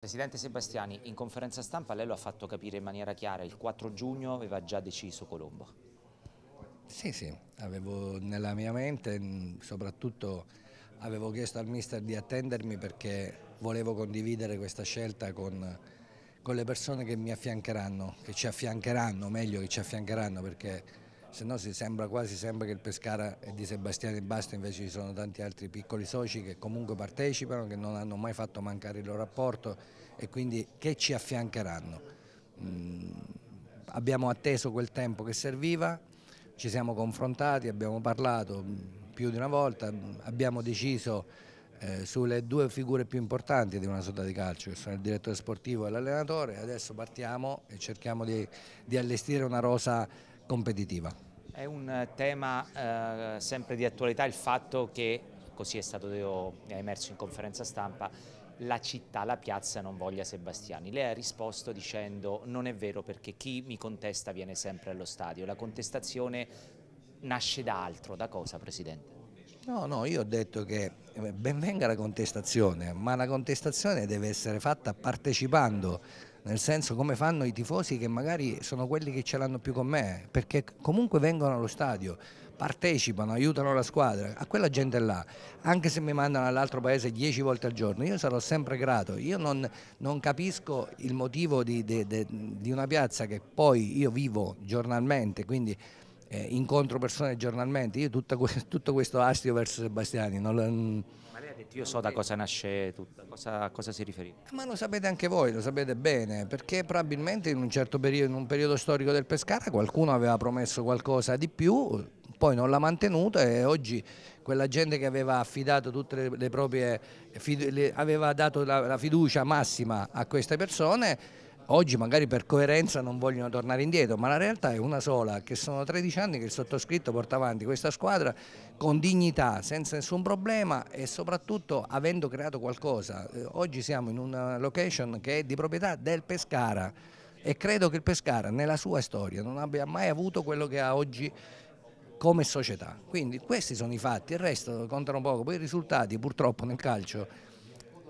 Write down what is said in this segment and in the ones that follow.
Presidente Sebastiani, in conferenza stampa lei lo ha fatto capire in maniera chiara, il 4 giugno aveva già deciso Colombo. Sì, sì, avevo nella mia mente, mm, soprattutto avevo chiesto al mister di attendermi perché volevo condividere questa scelta con, con le persone che mi affiancheranno, che ci affiancheranno, meglio che ci affiancheranno perché se no si sembra quasi sembra che il Pescara è di Sebastiano e basta, invece ci sono tanti altri piccoli soci che comunque partecipano, che non hanno mai fatto mancare il loro rapporto e quindi che ci affiancheranno. Mm, abbiamo atteso quel tempo che serviva, ci siamo confrontati, abbiamo parlato più di una volta, abbiamo deciso eh, sulle due figure più importanti di una società di calcio, che sono il direttore sportivo e l'allenatore, adesso partiamo e cerchiamo di, di allestire una rosa competitiva. È un eh, tema eh, sempre di attualità il fatto che, così è stato io, è emerso in conferenza stampa, la città, la piazza non voglia Sebastiani. Lei ha risposto dicendo non è vero perché chi mi contesta viene sempre allo stadio. La contestazione nasce da altro, da cosa Presidente? No, no, io ho detto che eh, ben venga la contestazione, ma la contestazione deve essere fatta partecipando nel senso come fanno i tifosi che magari sono quelli che ce l'hanno più con me, perché comunque vengono allo stadio, partecipano, aiutano la squadra, a quella gente là, anche se mi mandano all'altro paese dieci volte al giorno, io sarò sempre grato, io non, non capisco il motivo di, de, de, di una piazza che poi io vivo giornalmente, quindi eh, incontro persone giornalmente, io tutta, tutto questo astio verso Sebastiani non io so da cosa nasce tutto, cosa, a cosa si riferiva. Ma lo sapete anche voi, lo sapete bene, perché probabilmente in un certo periodo, in un periodo storico del Pescara qualcuno aveva promesso qualcosa di più, poi non l'ha mantenuto e oggi quella gente che aveva affidato tutte le, le proprie, le, aveva dato la, la fiducia massima a queste persone oggi magari per coerenza non vogliono tornare indietro, ma la realtà è una sola, che sono 13 anni che il sottoscritto porta avanti questa squadra con dignità, senza nessun problema e soprattutto avendo creato qualcosa. Eh, oggi siamo in una location che è di proprietà del Pescara e credo che il Pescara nella sua storia non abbia mai avuto quello che ha oggi come società. Quindi questi sono i fatti, il resto contano poco, poi i risultati purtroppo nel calcio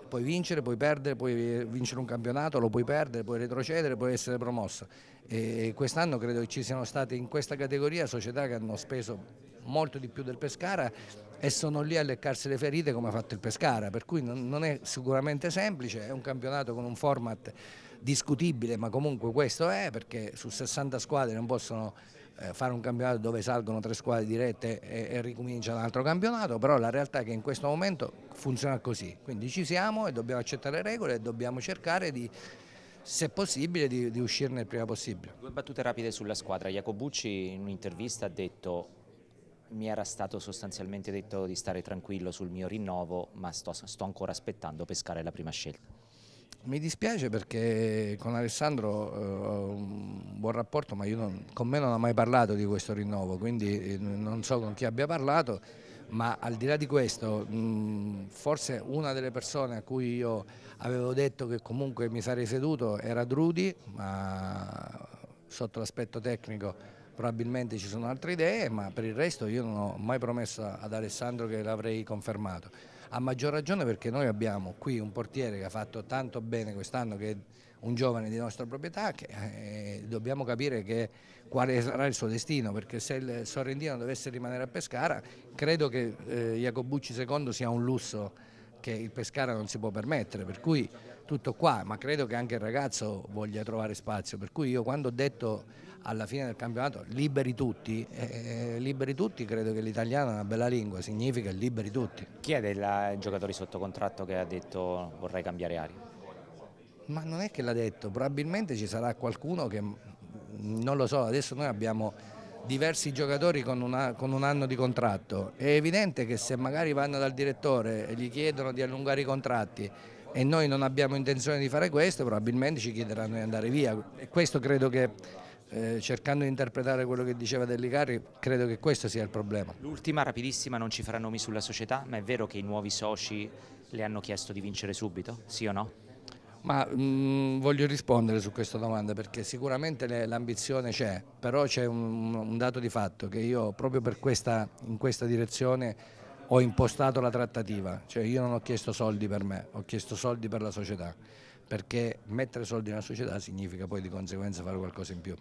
puoi vincere, puoi perdere, puoi eh, vincere un campionato, lo puoi perdere, puoi retrocedere, puoi essere promosso. E quest'anno credo che ci siano state in questa categoria società che hanno speso molto di più del Pescara e sono lì a leccarsi le ferite come ha fatto il Pescara, per cui non è sicuramente semplice, è un campionato con un format discutibile, ma comunque questo è perché su 60 squadre non possono eh, fare un campionato dove salgono tre squadre dirette e, e ricomincia un altro campionato, però la realtà è che in questo momento funziona così, quindi ci siamo e dobbiamo accettare le regole e dobbiamo cercare di se possibile di, di uscirne il prima possibile. Due battute rapide sulla squadra, Jacobucci in un'intervista ha detto mi era stato sostanzialmente detto di stare tranquillo sul mio rinnovo ma sto, sto ancora aspettando pescare la prima scelta. Mi dispiace perché con Alessandro eh, ho un buon rapporto, ma non, con me non ha mai parlato di questo rinnovo, quindi eh, non so con chi abbia parlato, ma al di là di questo forse una delle persone a cui io avevo detto che comunque mi sarei seduto era Drudi, ma sotto l'aspetto tecnico probabilmente ci sono altre idee, ma per il resto io non ho mai promesso ad Alessandro che l'avrei confermato a maggior ragione perché noi abbiamo qui un portiere che ha fatto tanto bene quest'anno che è un giovane di nostra proprietà che eh, dobbiamo capire che, quale sarà il suo destino perché se il Sorrentino dovesse rimanere a Pescara credo che eh, Jacobucci II sia un lusso che il Pescara non si può permettere, per cui tutto qua, ma credo che anche il ragazzo voglia trovare spazio, per cui io quando ho detto alla fine del campionato liberi tutti, eh, eh liberi tutti credo che l'italiano è una bella lingua, significa liberi tutti. Chi è dei giocatori sotto contratto che ha detto vorrei cambiare aria? Ma non è che l'ha detto, probabilmente ci sarà qualcuno che, mm, non lo so, adesso noi abbiamo diversi giocatori con, una, con, un anno di contratto. È evidente che se magari vanno dal direttore e gli chiedono di allungare i contratti e noi non abbiamo intenzione di fare questo, probabilmente ci chiederanno di andare via. E questo credo che, eh, cercando di interpretare quello che diceva Dellicari, credo che questo sia il problema. L'ultima, rapidissima, non ci farà nomi sulla società, ma è vero che i nuovi soci le hanno chiesto di vincere subito, sì o no? Ma mh, mm, voglio rispondere su questa domanda perché sicuramente l'ambizione c'è, però c'è un, un, dato di fatto che io proprio questa, in questa direzione ho impostato la trattativa, cioè io non ho chiesto soldi per me, ho chiesto soldi per la società, perché mettere soldi nella società significa poi di conseguenza fare qualcosa in più.